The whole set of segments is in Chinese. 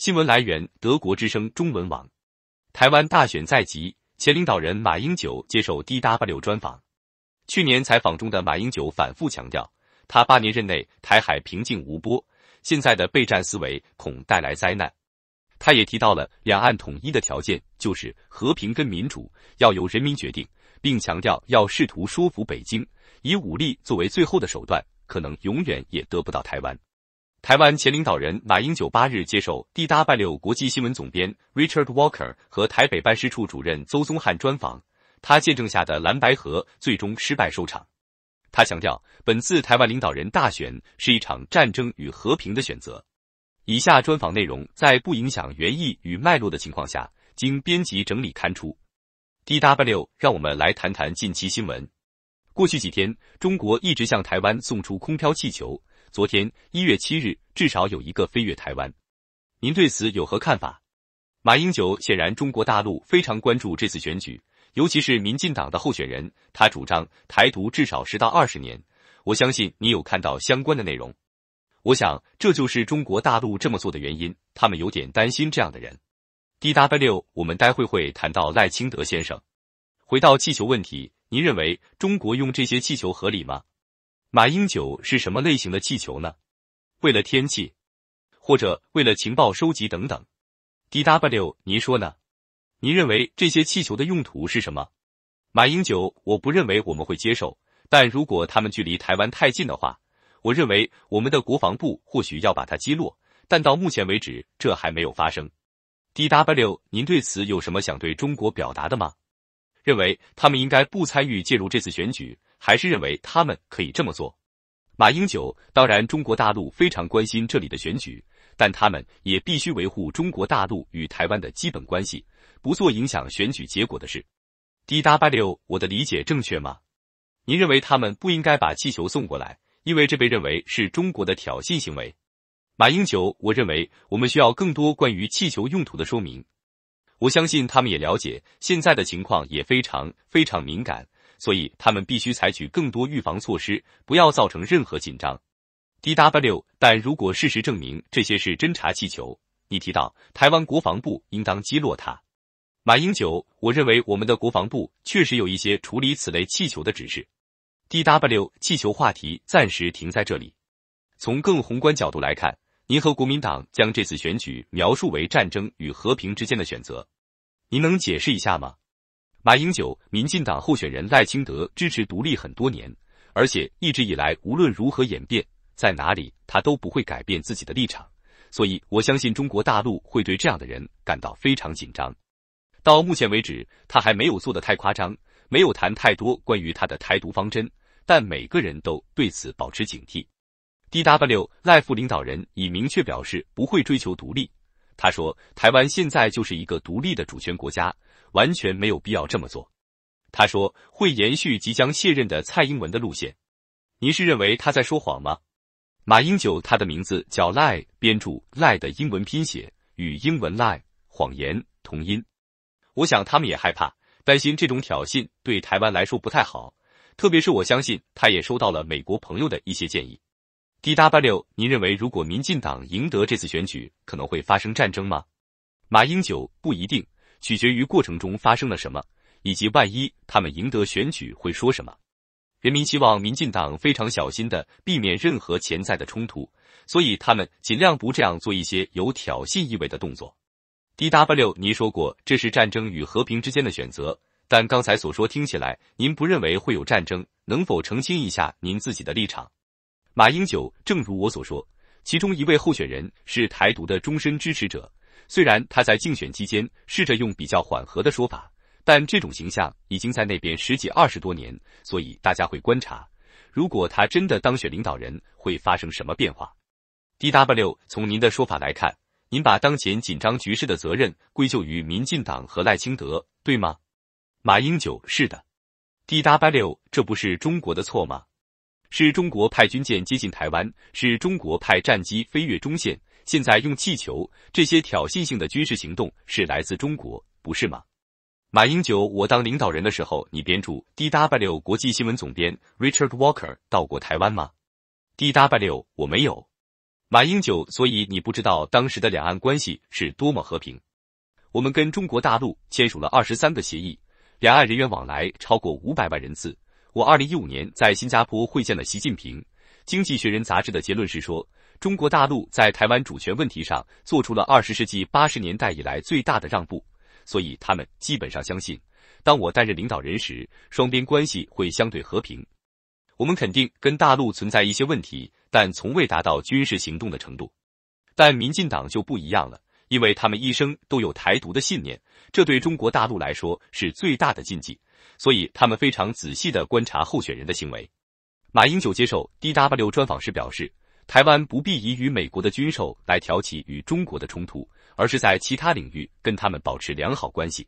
新闻来源：德国之声中文网。台湾大选在即，前领导人马英九接受 DW 专访。去年采访中的马英九反复强调，他八年任内台海平静无波，现在的备战思维恐带来灾难。他也提到了两岸统一的条件就是和平跟民主，要由人民决定，并强调要试图说服北京，以武力作为最后的手段，可能永远也得不到台湾。台湾前领导人马英九八日接受 DW 国际新闻总编 Richard Walker 和台北办事处主任邹宗汉专访，他见证下的蓝白河最终失败收场。他强调，本次台湾领导人大选是一场战争与和平的选择。以下专访内容在不影响原意与脉络的情况下，经编辑整理刊出。DW 让我们来谈谈近期新闻。过去几天，中国一直向台湾送出空飘气球。昨天一月七日，至少有一个飞越台湾。您对此有何看法？马英九显然，中国大陆非常关注这次选举，尤其是民进党的候选人，他主张台独至少十到二十年。我相信你有看到相关的内容。我想这就是中国大陆这么做的原因，他们有点担心这样的人。D W，我们待会会谈到赖清德先生。回到气球问题，您认为中国用这些气球合理吗？马英九是什么类型的气球呢？为了天气，或者为了情报收集等等？D.W，您说呢？您认为这些气球的用途是什么？马英九，我不认为我们会接受，但如果他们距离台湾太近的话，我认为我们的国防部或许要把它击落，但到目前为止这还没有发生。D.W，您对此有什么想对中国表达的吗？认为他们应该不参与介入这次选举。还是认为他们可以这么做。马英九当然，中国大陆非常关心这里的选举，但他们也必须维护中国大陆与台湾的基本关系，不做影响选举结果的事。D W，我的理解正确吗？您认为他们不应该把气球送过来，因为这被认为是中国的挑衅行为？马英九，我认为我们需要更多关于气球用途的说明。我相信他们也了解，现在的情况也非常非常敏感。所以他们必须采取更多预防措施，不要造成任何紧张。DW，但如果事实证明这些是侦察气球，你提到台湾国防部应当击落它。马英九，我认为我们的国防部确实有一些处理此类气球的指示。DW，气球话题暂时停在这里。从更宏观角度来看，您和国民党将这次选举描述为战争与和平之间的选择，您能解释一下吗？马英九、民进党候选人赖清德支持独立很多年，而且一直以来无论如何演变，在哪里他都不会改变自己的立场。所以我相信中国大陆会对这样的人感到非常紧张。到目前为止，他还没有做的太夸张，没有谈太多关于他的台独方针，但每个人都对此保持警惕。DW 赖副领导人已明确表示不会追求独立。他说，台湾现在就是一个独立的主权国家。完全没有必要这么做，他说会延续即将卸任的蔡英文的路线。您是认为他在说谎吗？马英九，他的名字叫赖，编著赖的英文拼写与英文 lie 谎言同音。我想他们也害怕，担心这种挑衅对台湾来说不太好，特别是我相信他也收到了美国朋友的一些建议。D W，您认为如果民进党赢得这次选举，可能会发生战争吗？马英九不一定。取决于过程中发生了什么，以及万一他们赢得选举会说什么。人民希望民进党非常小心地避免任何潜在的冲突，所以他们尽量不这样做一些有挑衅意味的动作。D.W. 您说过这是战争与和平之间的选择，但刚才所说听起来您不认为会有战争，能否澄清一下您自己的立场？马英九，正如我所说，其中一位候选人是台独的终身支持者。虽然他在竞选期间试着用比较缓和的说法，但这种形象已经在那边十几二十多年，所以大家会观察，如果他真的当选领导人会发生什么变化。D.W. 从您的说法来看，您把当前紧张局势的责任归咎于民进党和赖清德，对吗？马英九是的。D.W. 这不是中国的错吗？是中国派军舰接近台湾，是中国派战机飞越中线。现在用气球这些挑衅性的军事行动是来自中国，不是吗？马英九，我当领导人的时候，你编著《DW 国际新闻》总编 Richard Walker 到过台湾吗？DW 我没有。马英九，所以你不知道当时的两岸关系是多么和平。我们跟中国大陆签署了二十三个协议，两岸人员往来超过五百万人次。我二零一五年在新加坡会见了习近平。《经济学人》杂志的结论是说。中国大陆在台湾主权问题上做出了二十世纪八十年代以来最大的让步，所以他们基本上相信，当我担任领导人时，双边关系会相对和平。我们肯定跟大陆存在一些问题，但从未达到军事行动的程度。但民进党就不一样了，因为他们一生都有台独的信念，这对中国大陆来说是最大的禁忌，所以他们非常仔细地观察候选人的行为。马英九接受 DW 专访时表示。台湾不必以与美国的军售来挑起与中国的冲突，而是在其他领域跟他们保持良好关系。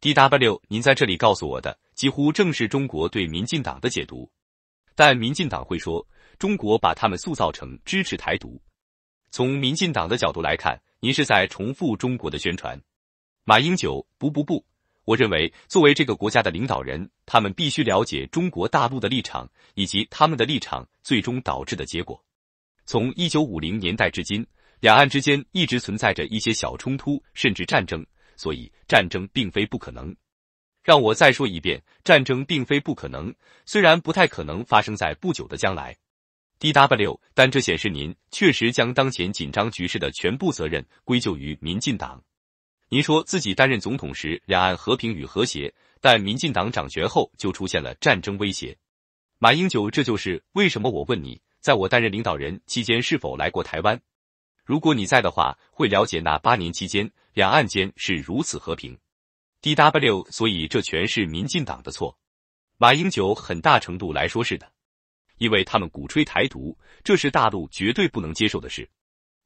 D.W，您在这里告诉我的几乎正是中国对民进党的解读，但民进党会说中国把他们塑造成支持台独。从民进党的角度来看，您是在重复中国的宣传。马英九，不不不，我认为作为这个国家的领导人，他们必须了解中国大陆的立场以及他们的立场最终导致的结果。从一九五零年代至今，两岸之间一直存在着一些小冲突，甚至战争，所以战争并非不可能。让我再说一遍，战争并非不可能，虽然不太可能发生在不久的将来。DW，但这显示您确实将当前紧张局势的全部责任归咎于民进党。您说自己担任总统时两岸和平与和谐，但民进党掌权后就出现了战争威胁。马英九，这就是为什么我问你。在我担任领导人期间，是否来过台湾？如果你在的话，会了解那八年期间两岸间是如此和平。DW，所以这全是民进党的错。马英九很大程度来说是的，因为他们鼓吹台独，这是大陆绝对不能接受的事。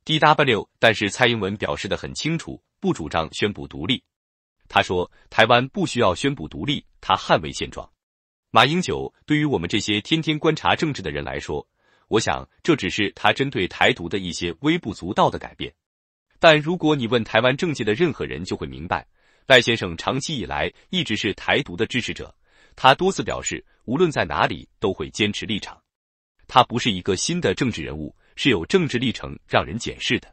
DW，但是蔡英文表示的很清楚，不主张宣布独立。他说，台湾不需要宣布独立，他捍卫现状。马英九对于我们这些天天观察政治的人来说，我想这只是他针对台独的一些微不足道的改变，但如果你问台湾政界的任何人，就会明白，赖先生长期以来一直是台独的支持者，他多次表示无论在哪里都会坚持立场。他不是一个新的政治人物，是有政治历程让人检视的。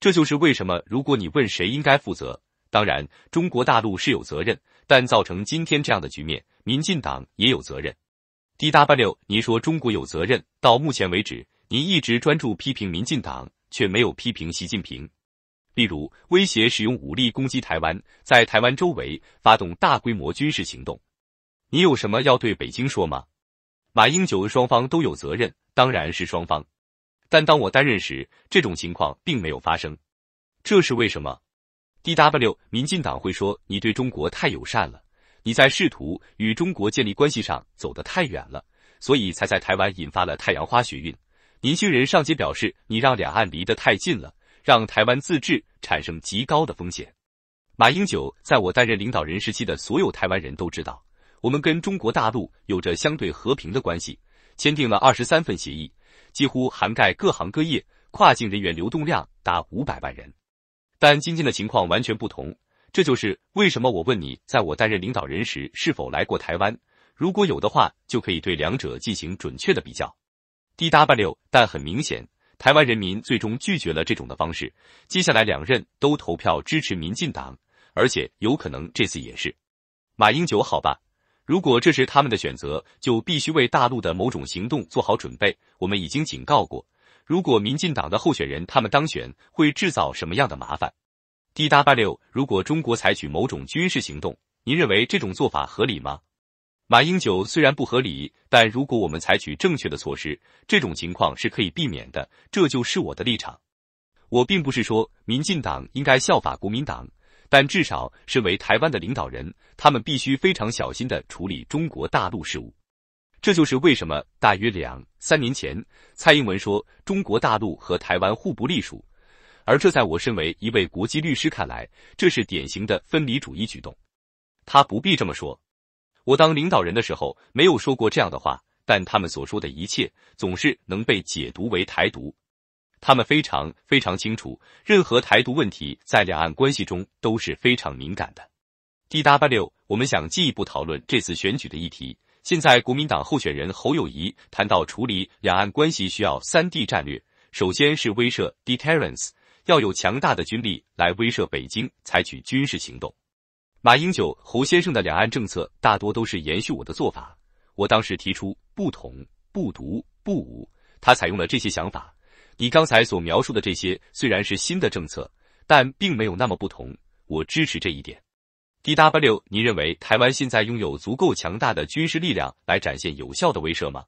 这就是为什么如果你问谁应该负责，当然中国大陆是有责任，但造成今天这样的局面，民进党也有责任。D.W.，您说中国有责任。到目前为止，您一直专注批评民进党，却没有批评习近平。例如，威胁使用武力攻击台湾，在台湾周围发动大规模军事行动。你有什么要对北京说吗？马英九，双方都有责任，当然是双方。但当我担任时，这种情况并没有发生。这是为什么？D.W.，民进党会说你对中国太友善了。你在试图与中国建立关系上走得太远了，所以才在台湾引发了太阳花学运。年轻人上街表示，你让两岸离得太近了，让台湾自治产生极高的风险。马英九在我担任领导人时期的所有台湾人都知道，我们跟中国大陆有着相对和平的关系，签订了二十三份协议，几乎涵盖各行各业，跨境人员流动量达五百万人。但今天的情况完全不同。这就是为什么我问你，在我担任领导人时是否来过台湾？如果有的话，就可以对两者进行准确的比较。D W，但很明显，台湾人民最终拒绝了这种的方式。接下来两任都投票支持民进党，而且有可能这次也是马英九。好吧，如果这是他们的选择，就必须为大陆的某种行动做好准备。我们已经警告过，如果民进党的候选人他们当选，会制造什么样的麻烦？D.W，如果中国采取某种军事行动，您认为这种做法合理吗？马英九虽然不合理，但如果我们采取正确的措施，这种情况是可以避免的。这就是我的立场。我并不是说民进党应该效法国民党，但至少身为台湾的领导人，他们必须非常小心的处理中国大陆事务。这就是为什么大约两三年前，蔡英文说中国大陆和台湾互不隶属。而这在我身为一位国际律师看来，这是典型的分离主义举动。他不必这么说。我当领导人的时候没有说过这样的话，但他们所说的一切总是能被解读为台独。他们非常非常清楚，任何台独问题在两岸关系中都是非常敏感的。DW，我们想进一步讨论这次选举的议题。现在，国民党候选人侯友谊谈到处理两岸关系需要三 D 战略，首先是威慑 （deterrence）。要有强大的军力来威慑北京，采取军事行动。马英九侯先生的两岸政策大多都是延续我的做法。我当时提出不统、不独、不武，他采用了这些想法。你刚才所描述的这些虽然是新的政策，但并没有那么不同。我支持这一点。D.W，你认为台湾现在拥有足够强大的军事力量来展现有效的威慑吗？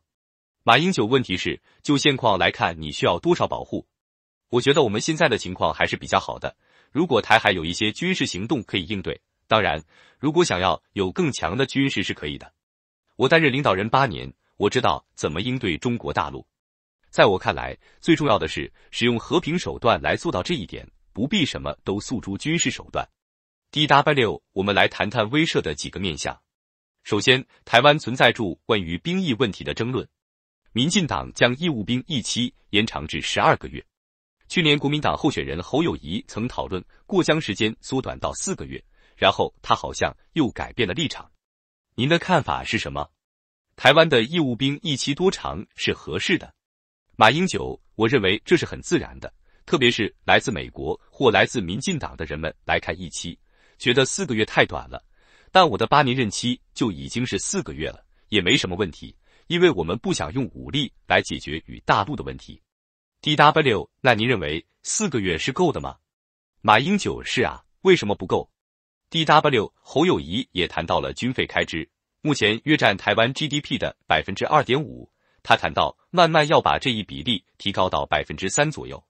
马英九，问题是就现况来看，你需要多少保护？我觉得我们现在的情况还是比较好的。如果台海有一些军事行动可以应对，当然，如果想要有更强的军事是可以的。我担任领导人八年，我知道怎么应对中国大陆。在我看来，最重要的是使用和平手段来做到这一点，不必什么都诉诸军事手段。DW，我们来谈谈威慑的几个面向。首先，台湾存在住关于兵役问题的争论，民进党将义务兵役期延长至十二个月。去年，国民党候选人侯友谊曾讨论过江时间缩短到四个月，然后他好像又改变了立场。您的看法是什么？台湾的义务兵一期多长是合适的？马英九，我认为这是很自然的，特别是来自美国或来自民进党的人们来看一期，觉得四个月太短了。但我的八年任期就已经是四个月了，也没什么问题，因为我们不想用武力来解决与大陆的问题。D.W. 那您认为四个月是够的吗？马英九是啊，为什么不够？D.W. 侯友谊也谈到了军费开支，目前约占台湾 GDP 的百分之二点五。他谈到慢慢要把这一比例提高到百分之三左右。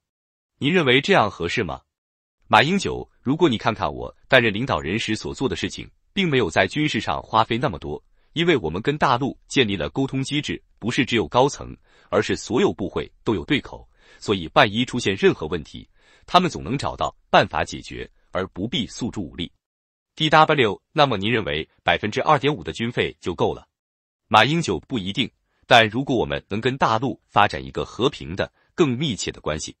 您认为这样合适吗？马英九，如果你看看我担任领导人时所做的事情，并没有在军事上花费那么多，因为我们跟大陆建立了沟通机制，不是只有高层，而是所有部会都有对口。所以，万一出现任何问题，他们总能找到办法解决，而不必诉诸武力。D.W. 那么，您认为百分之二点五的军费就够了？马英九不一定，但如果我们能跟大陆发展一个和平的、更密切的关系，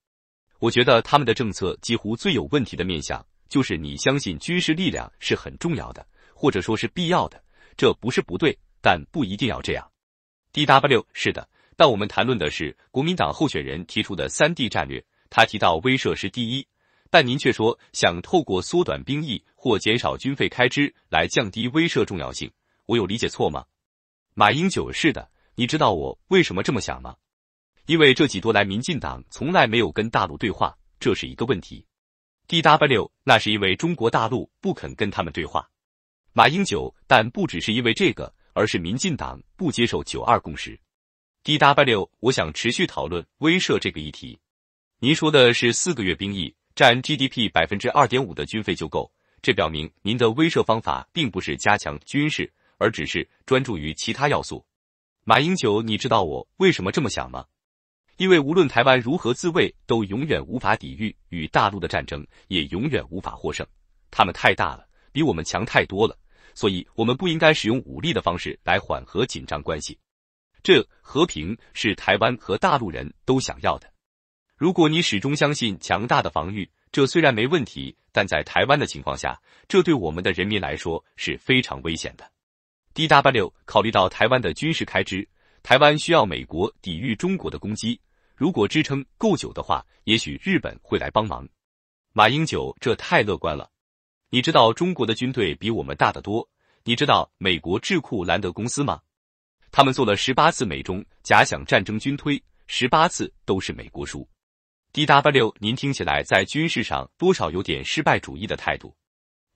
我觉得他们的政策几乎最有问题的面向就是，你相信军事力量是很重要的，或者说是必要的。这不是不对，但不一定要这样。D.W. 是的。但我们谈论的是国民党候选人提出的三地战略。他提到威慑是第一，但您却说想透过缩短兵役或减少军费开支来降低威慑重要性。我有理解错吗？马英九是的。你知道我为什么这么想吗？因为这几多来民进党从来没有跟大陆对话，这是一个问题。D W 那是因为中国大陆不肯跟他们对话。马英九，但不只是因为这个，而是民进党不接受九二共识。DW，我想持续讨论威慑这个议题。您说的是四个月兵役占 GDP 百分之二点五的军费就够，这表明您的威慑方法并不是加强军事，而只是专注于其他要素。马英九，你知道我为什么这么想吗？因为无论台湾如何自卫，都永远无法抵御与大陆的战争，也永远无法获胜。他们太大了，比我们强太多了，所以我们不应该使用武力的方式来缓和紧张关系。这和平是台湾和大陆人都想要的。如果你始终相信强大的防御，这虽然没问题，但在台湾的情况下，这对我们的人民来说是非常危险的。D W 考虑到台湾的军事开支，台湾需要美国抵御中国的攻击。如果支撑够久的话，也许日本会来帮忙。马英九，这太乐观了。你知道中国的军队比我们大得多。你知道美国智库兰德公司吗？他们做了十八次美中假想战争军推，十八次都是美国输。D.W，您听起来在军事上多少有点失败主义的态度。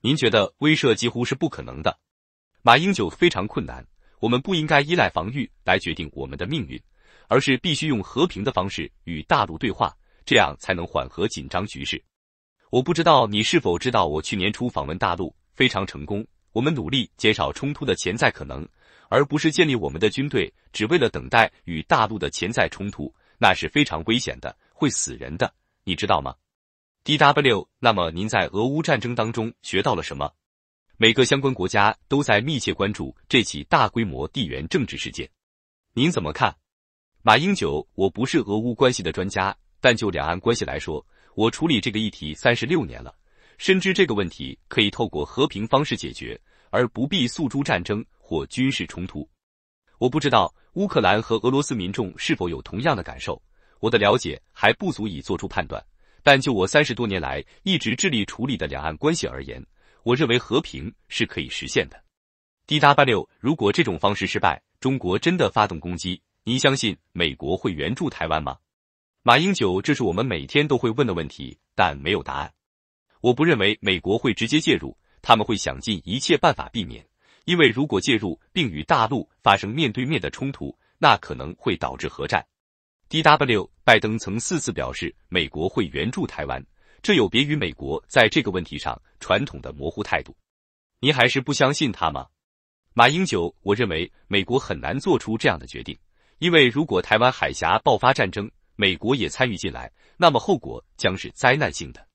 您觉得威慑几乎是不可能的？马英九非常困难，我们不应该依赖防御来决定我们的命运，而是必须用和平的方式与大陆对话，这样才能缓和紧张局势。我不知道你是否知道，我去年初访问大陆非常成功，我们努力减少冲突的潜在可能。而不是建立我们的军队，只为了等待与大陆的潜在冲突，那是非常危险的，会死人的，你知道吗？D W，那么您在俄乌战争当中学到了什么？每个相关国家都在密切关注这起大规模地缘政治事件，您怎么看？马英九，我不是俄乌关系的专家，但就两岸关系来说，我处理这个议题三十六年了，深知这个问题可以透过和平方式解决。而不必诉诸战争或军事冲突。我不知道乌克兰和俄罗斯民众是否有同样的感受，我的了解还不足以做出判断。但就我三十多年来一直致力处理的两岸关系而言，我认为和平是可以实现的。D W 如果这种方式失败，中国真的发动攻击，您相信美国会援助台湾吗？马英九，这是我们每天都会问的问题，但没有答案。我不认为美国会直接介入。他们会想尽一切办法避免，因为如果介入并与大陆发生面对面的冲突，那可能会导致核战。D.W. 拜登曾四次表示美国会援助台湾，这有别于美国在这个问题上传统的模糊态度。您还是不相信他吗？马英九，我认为美国很难做出这样的决定，因为如果台湾海峡爆发战争，美国也参与进来，那么后果将是灾难性的。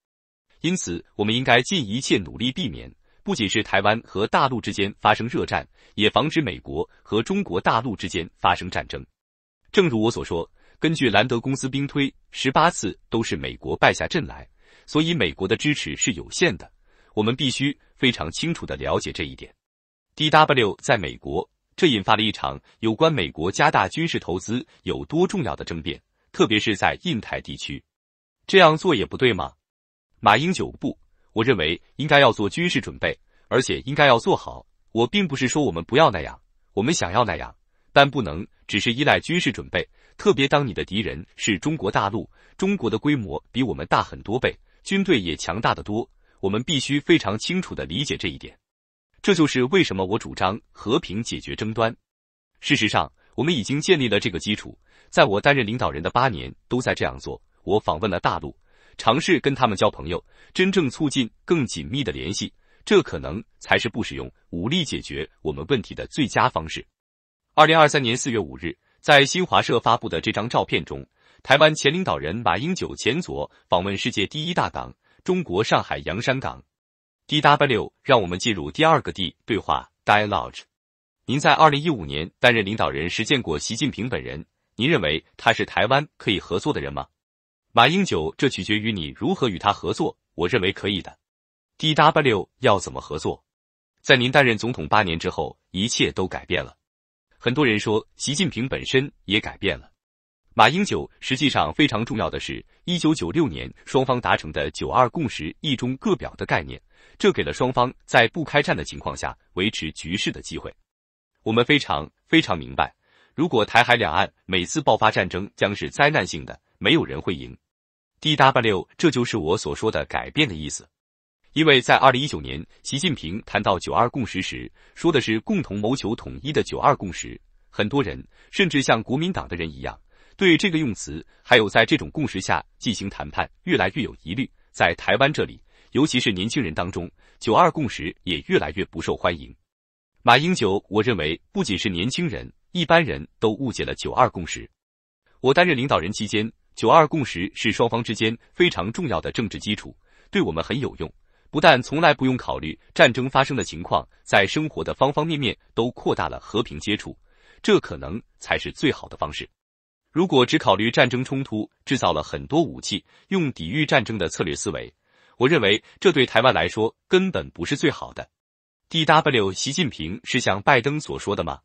因此，我们应该尽一切努力避免。不仅是台湾和大陆之间发生热战，也防止美国和中国大陆之间发生战争。正如我所说，根据兰德公司兵推，十八次都是美国败下阵来，所以美国的支持是有限的。我们必须非常清楚的了解这一点。DW 在美国，这引发了一场有关美国加大军事投资有多重要的争辩，特别是在印太地区。这样做也不对吗？马英九不。我认为应该要做军事准备，而且应该要做好。我并不是说我们不要那样，我们想要那样，但不能只是依赖军事准备。特别当你的敌人是中国大陆，中国的规模比我们大很多倍，军队也强大的多。我们必须非常清楚的理解这一点。这就是为什么我主张和平解决争端。事实上，我们已经建立了这个基础，在我担任领导人的八年都在这样做。我访问了大陆。尝试跟他们交朋友，真正促进更紧密的联系，这可能才是不使用武力解决我们问题的最佳方式。二零二三年四月五日，在新华社发布的这张照片中，台湾前领导人马英九前左访问世界第一大港中国上海洋山港。DW 让我们进入第二个地对话 Dialogue。您在二零一五年担任领导人时见过习近平本人，您认为他是台湾可以合作的人吗？马英九，这取决于你如何与他合作。我认为可以的。DW 要怎么合作？在您担任总统八年之后，一切都改变了。很多人说，习近平本身也改变了。马英九实际上非常重要的是，一九九六年双方达成的“九二共识”一中各表的概念，这给了双方在不开战的情况下维持局势的机会。我们非常非常明白，如果台海两岸每次爆发战争，将是灾难性的。没有人会赢。D.W. 这就是我所说的改变的意思。因为在二零一九年，习近平谈到九二共识时，说的是共同谋求统一的九二共识。很多人甚至像国民党的人一样，对这个用词还有在这种共识下进行谈判越来越有疑虑。在台湾这里，尤其是年轻人当中，九二共识也越来越不受欢迎。马英九，我认为不仅是年轻人，一般人都误解了九二共识。我担任领导人期间。九二共识是双方之间非常重要的政治基础，对我们很有用。不但从来不用考虑战争发生的情况，在生活的方方面面都扩大了和平接触，这可能才是最好的方式。如果只考虑战争冲突，制造了很多武器，用抵御战争的策略思维，我认为这对台湾来说根本不是最好的。D.W. 习近平是像拜登所说的吗？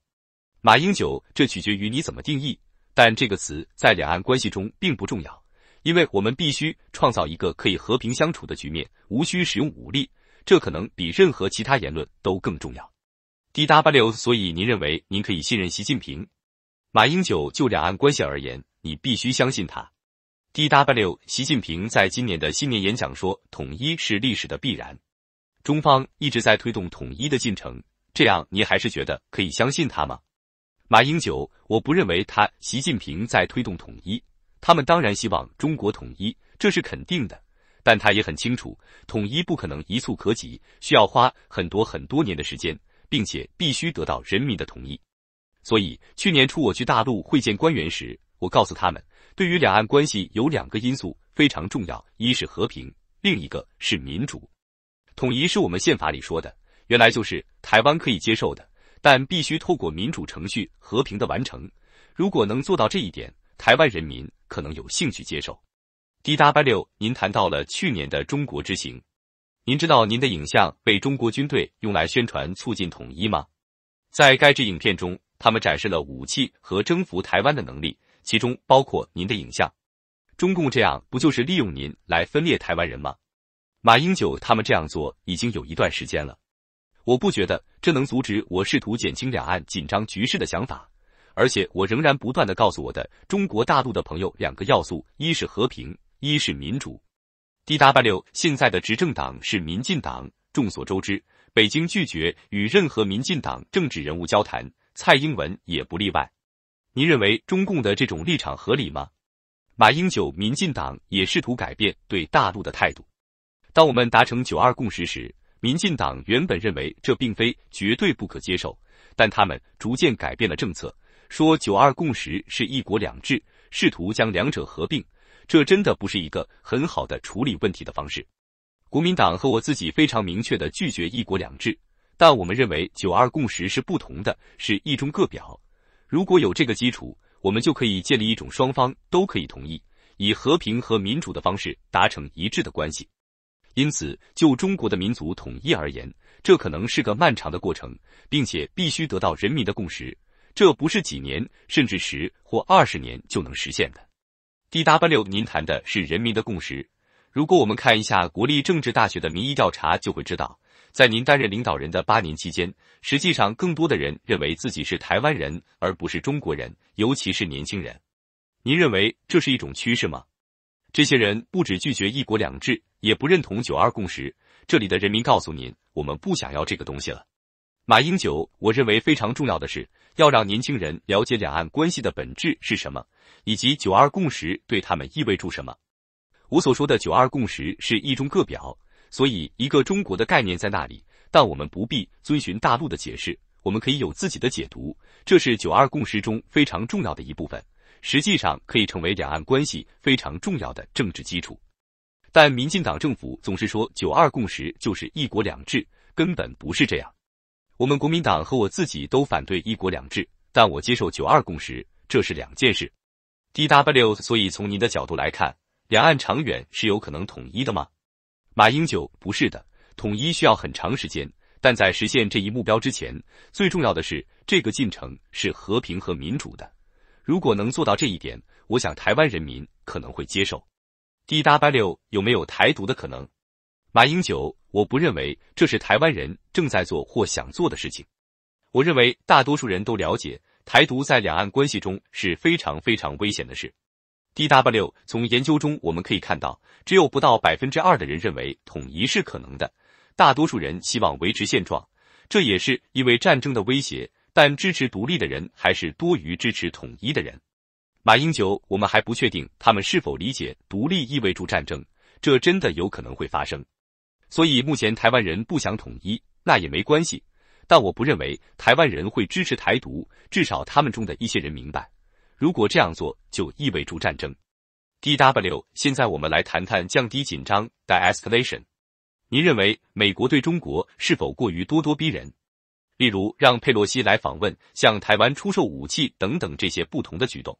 马英九，这取决于你怎么定义。但这个词在两岸关系中并不重要，因为我们必须创造一个可以和平相处的局面，无需使用武力。这可能比任何其他言论都更重要。D W，所以您认为您可以信任习近平？马英九就两岸关系而言，你必须相信他。D W，习近平在今年的新年演讲说，统一是历史的必然，中方一直在推动统一的进程。这样，您还是觉得可以相信他吗？马英九，我不认为他习近平在推动统一，他们当然希望中国统一，这是肯定的。但他也很清楚，统一不可能一蹴可及，需要花很多很多年的时间，并且必须得到人民的同意。所以去年初我去大陆会见官员时，我告诉他们，对于两岸关系有两个因素非常重要，一是和平，另一个是民主。统一是我们宪法里说的，原来就是台湾可以接受的。但必须透过民主程序和平的完成。如果能做到这一点，台湾人民可能有兴趣接受。DW，您谈到了去年的中国之行，您知道您的影像被中国军队用来宣传促进统一吗？在该支影片中，他们展示了武器和征服台湾的能力，其中包括您的影像。中共这样不就是利用您来分裂台湾人吗？马英九他们这样做已经有一段时间了。我不觉得这能阻止我试图减轻两岸紧张局势的想法，而且我仍然不断的告诉我的中国大陆的朋友两个要素：一是和平，一是民主。DW 现在的执政党是民进党，众所周知，北京拒绝与任何民进党政治人物交谈，蔡英文也不例外。您认为中共的这种立场合理吗？马英九民进党也试图改变对大陆的态度。当我们达成九二共识时。民进党原本认为这并非绝对不可接受，但他们逐渐改变了政策，说“九二共识”是一国两制，试图将两者合并。这真的不是一个很好的处理问题的方式。国民党和我自己非常明确地拒绝一国两制，但我们认为“九二共识”是不同的，是一中各表。如果有这个基础，我们就可以建立一种双方都可以同意、以和平和民主的方式达成一致的关系。因此，就中国的民族统一而言，这可能是个漫长的过程，并且必须得到人民的共识。这不是几年，甚至十或二十年就能实现的。D.W，您谈的是人民的共识。如果我们看一下国立政治大学的民意调查，就会知道，在您担任领导人的八年期间，实际上更多的人认为自己是台湾人而不是中国人，尤其是年轻人。您认为这是一种趋势吗？这些人不止拒绝“一国两制”，也不认同“九二共识”。这里的人民告诉您，我们不想要这个东西了。马英九，我认为非常重要的是，要让年轻人了解两岸关系的本质是什么，以及“九二共识”对他们意味住什么。我所说的“九二共识”是“一中各表”，所以“一个中国”的概念在那里，但我们不必遵循大陆的解释，我们可以有自己的解读。这是“九二共识”中非常重要的一部分。实际上可以成为两岸关系非常重要的政治基础，但民进党政府总是说“九二共识”就是“一国两制”，根本不是这样。我们国民党和我自己都反对“一国两制”，但我接受“九二共识”，这是两件事。Dw，所以从您的角度来看，两岸长远是有可能统一的吗？马英九不是的，统一需要很长时间，但在实现这一目标之前，最重要的是这个进程是和平和民主的。如果能做到这一点，我想台湾人民可能会接受。DW 有没有台独的可能？马英九，我不认为这是台湾人正在做或想做的事情。我认为大多数人都了解，台独在两岸关系中是非常非常危险的事。DW 从研究中我们可以看到，只有不到百分之二的人认为统一是可能的，大多数人希望维持现状，这也是因为战争的威胁。但支持独立的人还是多于支持统一的人，马英九，我们还不确定他们是否理解独立意味着战争，这真的有可能会发生。所以目前台湾人不想统一，那也没关系。但我不认为台湾人会支持台独，至少他们中的一些人明白，如果这样做就意味着战争。D W，现在我们来谈谈降低紧张的 escalation。您认为美国对中国是否过于咄咄逼人？例如让佩洛西来访问、向台湾出售武器等等这些不同的举动。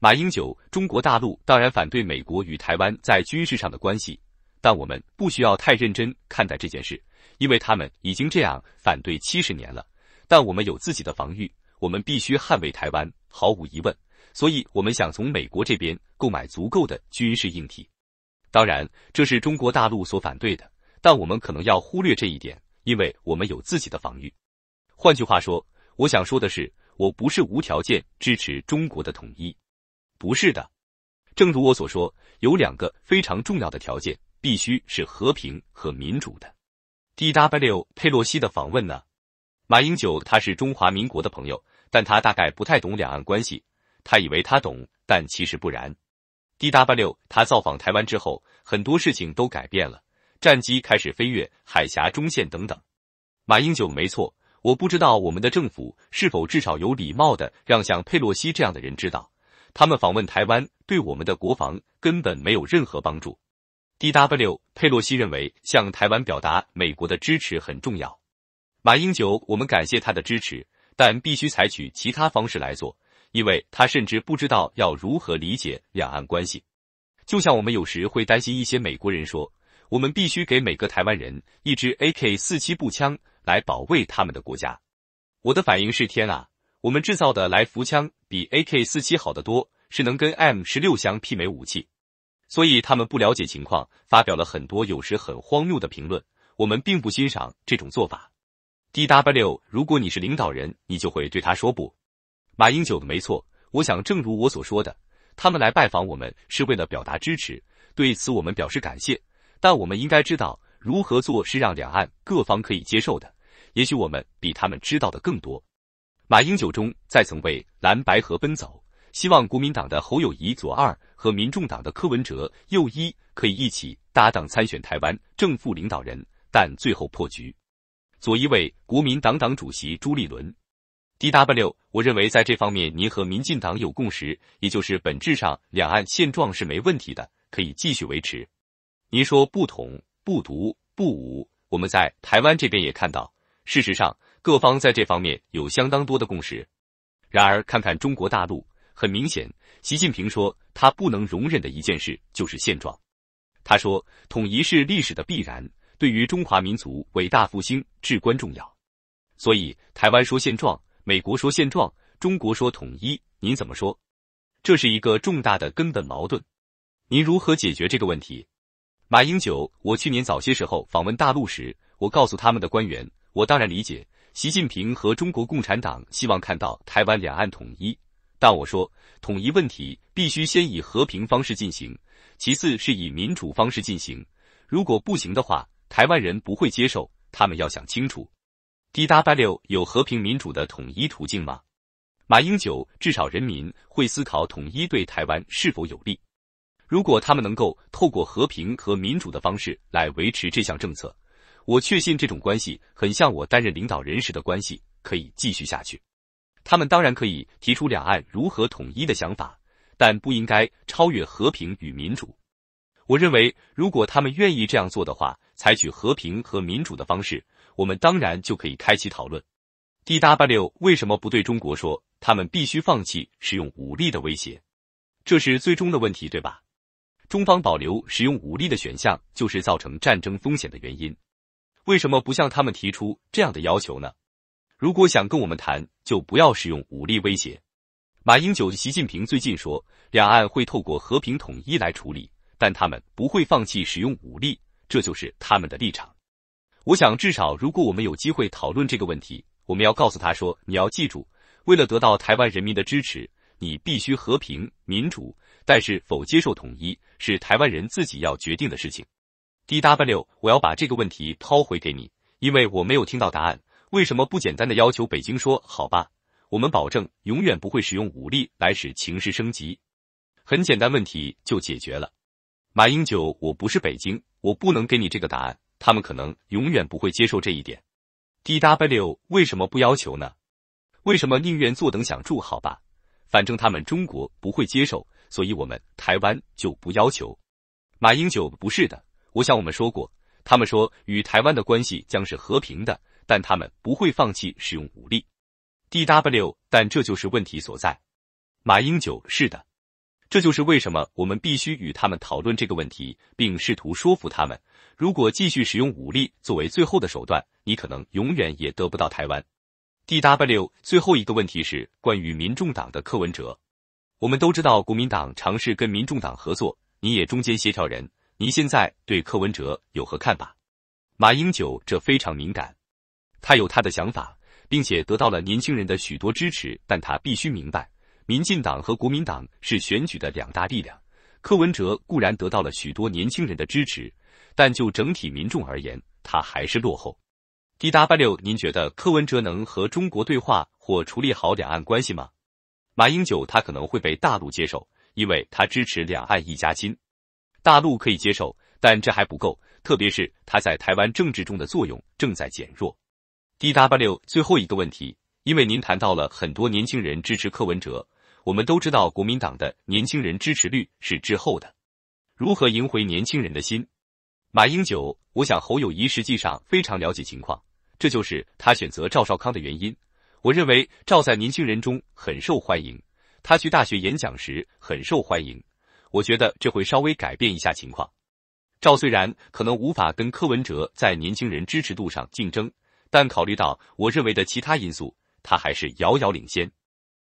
马英九，中国大陆当然反对美国与台湾在军事上的关系，但我们不需要太认真看待这件事，因为他们已经这样反对七十年了。但我们有自己的防御，我们必须捍卫台湾，毫无疑问。所以，我们想从美国这边购买足够的军事硬体。当然，这是中国大陆所反对的，但我们可能要忽略这一点，因为我们有自己的防御。换句话说，我想说的是，我不是无条件支持中国的统一，不是的。正如我所说，有两个非常重要的条件，必须是和平和民主的。D.W. 佩洛西的访问呢？马英九他是中华民国的朋友，但他大概不太懂两岸关系，他以为他懂，但其实不然。D.W. 他造访台湾之后，很多事情都改变了，战机开始飞越海峡中线等等。马英九没错。我不知道我们的政府是否至少有礼貌的让像佩洛西这样的人知道，他们访问台湾对我们的国防根本没有任何帮助。DW 佩洛西认为向台湾表达美国的支持很重要。马英九，我们感谢他的支持，但必须采取其他方式来做，因为他甚至不知道要如何理解两岸关系。就像我们有时会担心一些美国人说，我们必须给每个台湾人一支 AK-47 步枪。来保卫他们的国家，我的反应是天啊，我们制造的来福枪比 AK 四七好得多，是能跟 M 十六相媲美武器。所以他们不了解情况，发表了很多有时很荒谬的评论。我们并不欣赏这种做法。DW，如果你是领导人，你就会对他说不。马英九没错，我想正如我所说的，他们来拜访我们是为了表达支持，对此我们表示感谢。但我们应该知道如何做是让两岸各方可以接受的。也许我们比他们知道的更多。马英九中再曾为蓝白河奔走，希望国民党的侯友谊左二和民众党的柯文哲右一可以一起搭档参选台湾正副领导人，但最后破局。左一位国民党党主席朱立伦。D W，我认为在这方面您和民进党有共识，也就是本质上两岸现状是没问题的，可以继续维持。您说不统、不独、不武，我们在台湾这边也看到。事实上，各方在这方面有相当多的共识。然而，看看中国大陆，很明显，习近平说他不能容忍的一件事就是现状。他说，统一是历史的必然，对于中华民族伟大复兴至关重要。所以，台湾说现状，美国说现状，中国说统一，您怎么说？这是一个重大的根本矛盾，您如何解决这个问题？马英九，我去年早些时候访问大陆时，我告诉他们的官员。我当然理解，习近平和中国共产党希望看到台湾两岸统一，但我说，统一问题必须先以和平方式进行，其次是以民主方式进行。如果不行的话，台湾人不会接受，他们要想清楚。d w 有和平民主的统一途径吗？马英九至少人民会思考统一对台湾是否有利。如果他们能够透过和平和民主的方式来维持这项政策。我确信这种关系很像我担任领导人时的关系，可以继续下去。他们当然可以提出两岸如何统一的想法，但不应该超越和平与民主。我认为，如果他们愿意这样做的话，采取和平和民主的方式，我们当然就可以开启讨论。D.W. 为什么不对中国说，他们必须放弃使用武力的威胁？这是最终的问题，对吧？中方保留使用武力的选项，就是造成战争风险的原因。为什么不向他们提出这样的要求呢？如果想跟我们谈，就不要使用武力威胁。马英九、习近平最近说，两岸会透过和平统一来处理，但他们不会放弃使用武力，这就是他们的立场。我想，至少如果我们有机会讨论这个问题，我们要告诉他说，你要记住，为了得到台湾人民的支持，你必须和平民主，但是否接受统一是台湾人自己要决定的事情。D.W，我要把这个问题抛回给你，因为我没有听到答案。为什么不简单的要求北京说好吧，我们保证永远不会使用武力来使情势升级？很简单，问题就解决了。马英九，我不是北京，我不能给你这个答案。他们可能永远不会接受这一点。D.W，为什么不要求呢？为什么宁愿坐等奖助？好吧，反正他们中国不会接受，所以我们台湾就不要求。马英九不是的。我想我们说过，他们说与台湾的关系将是和平的，但他们不会放弃使用武力。D.W. 但这就是问题所在。马英九是的，这就是为什么我们必须与他们讨论这个问题，并试图说服他们。如果继续使用武力作为最后的手段，你可能永远也得不到台湾。D.W. 最后一个问题是关于民众党的柯文哲。我们都知道国民党尝试跟民众党合作，你也中间协调人。您现在对柯文哲有何看法？马英九这非常敏感，他有他的想法，并且得到了年轻人的许多支持。但他必须明白，民进党和国民党是选举的两大力量。柯文哲固然得到了许多年轻人的支持，但就整体民众而言，他还是落后。D W，您觉得柯文哲能和中国对话或处理好两岸关系吗？马英九他可能会被大陆接受，因为他支持两岸一家亲。大陆可以接受，但这还不够，特别是他在台湾政治中的作用正在减弱。DW 最后一个问题，因为您谈到了很多年轻人支持柯文哲，我们都知道国民党的年轻人支持率是滞后的，如何赢回年轻人的心？马英九，我想侯友谊实际上非常了解情况，这就是他选择赵少康的原因。我认为赵在年轻人中很受欢迎，他去大学演讲时很受欢迎。我觉得这会稍微改变一下情况。赵虽然可能无法跟柯文哲在年轻人支持度上竞争，但考虑到我认为的其他因素，他还是遥遥领先。